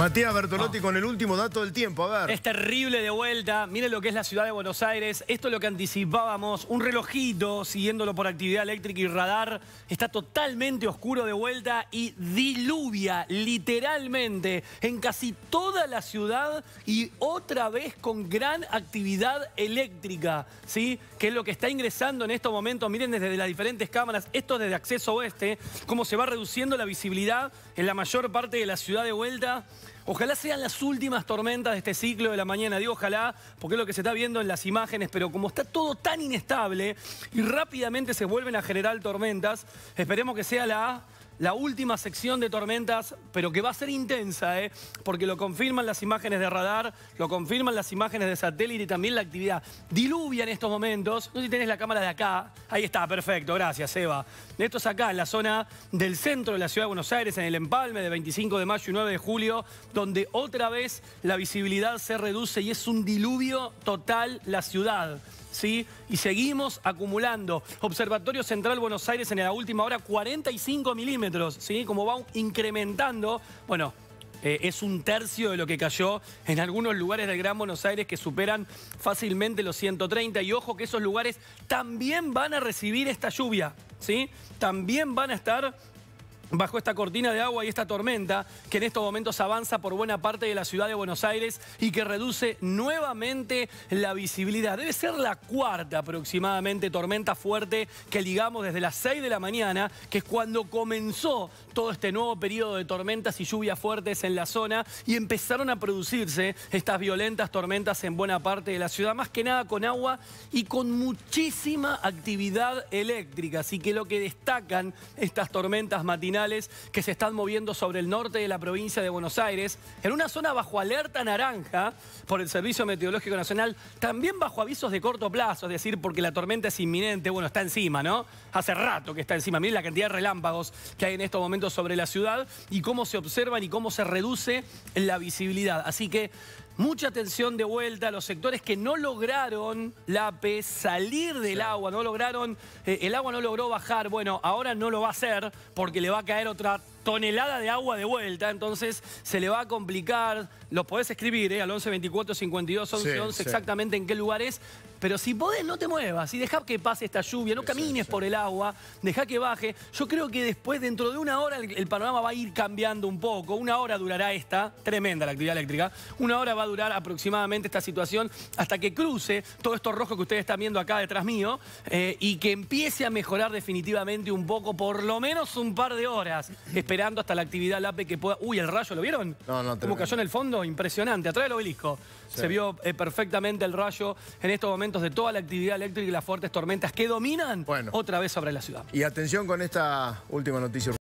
Matías Bertolotti ah. con el último dato del tiempo, a ver. Es terrible de vuelta, miren lo que es la ciudad de Buenos Aires, esto es lo que anticipábamos, un relojito siguiéndolo por actividad eléctrica y radar, está totalmente oscuro de vuelta y diluvia literalmente en casi toda la ciudad y otra vez con gran actividad eléctrica, ¿sí? Que es lo que está ingresando en estos momentos, miren desde las diferentes cámaras, esto desde acceso oeste, cómo se va reduciendo la visibilidad en la mayor parte de la ciudad de vuelta. Ojalá sean las últimas tormentas de este ciclo de la mañana. Digo ojalá, porque es lo que se está viendo en las imágenes, pero como está todo tan inestable y rápidamente se vuelven a generar tormentas, esperemos que sea la la última sección de tormentas, pero que va a ser intensa, ¿eh? porque lo confirman las imágenes de radar, lo confirman las imágenes de satélite y también la actividad. Diluvia en estos momentos. No sé si tenés la cámara de acá. Ahí está, perfecto, gracias, Eva. Esto es acá, en la zona del centro de la ciudad de Buenos Aires, en el empalme de 25 de mayo y 9 de julio, donde otra vez la visibilidad se reduce y es un diluvio total la ciudad. ¿sí? Y seguimos acumulando. Observatorio Central Buenos Aires en la última hora, 45 milímetros, ¿sí? Como va incrementando, bueno... Eh, es un tercio de lo que cayó en algunos lugares del Gran Buenos Aires que superan fácilmente los 130 y ojo que esos lugares también van a recibir esta lluvia, ¿sí? También van a estar bajo esta cortina de agua y esta tormenta que en estos momentos avanza por buena parte de la ciudad de Buenos Aires y que reduce nuevamente la visibilidad. Debe ser la cuarta aproximadamente tormenta fuerte que ligamos desde las 6 de la mañana, que es cuando comenzó todo este nuevo periodo de tormentas y lluvias fuertes en la zona y empezaron a producirse estas violentas tormentas en buena parte de la ciudad, más que nada con agua y con muchísima actividad eléctrica. Así que lo que destacan estas tormentas matinales que se están moviendo sobre el norte de la provincia de Buenos Aires, en una zona bajo alerta naranja por el Servicio Meteorológico Nacional, también bajo avisos de corto plazo, es decir, porque la tormenta es inminente, bueno, está encima, ¿no? Hace rato que está encima. Miren la cantidad de relámpagos que hay en estos momentos sobre la ciudad y cómo se observan y cómo se reduce la visibilidad. Así que mucha atención de vuelta a los sectores que no lograron la salir del agua, no lograron, eh, el agua no logró bajar. Bueno, ahora no lo va a hacer porque le va a caer otra tonelada de agua de vuelta, entonces se le va a complicar. lo podés escribir ¿eh? al 11 24 52 11 exactamente en qué lugar es, pero si podés, no te muevas. Y dejá que pase esta lluvia, no camines por el agua, dejá que baje. Yo creo que después, dentro de una hora, el, panorama va a ir cambiando un poco. Una hora durará esta, tremenda la actividad eléctrica. Una hora va a durar aproximadamente esta situación hasta que cruce todo esto rojo que ustedes están viendo acá detrás mío eh, y que empiece a mejorar definitivamente un poco, por lo menos un par de horas, esperando hasta la actividad LAPE que pueda... Uy, el rayo, ¿lo vieron? No, no, Como cayó en el fondo, impresionante, atrás del obelisco. Se vio eh, perfectamente el rayo en estos momentos de toda la actividad eléctrica y las fuertes tormentas que dominan otra vez sobre la ciudad. Y atención con esta última noticia.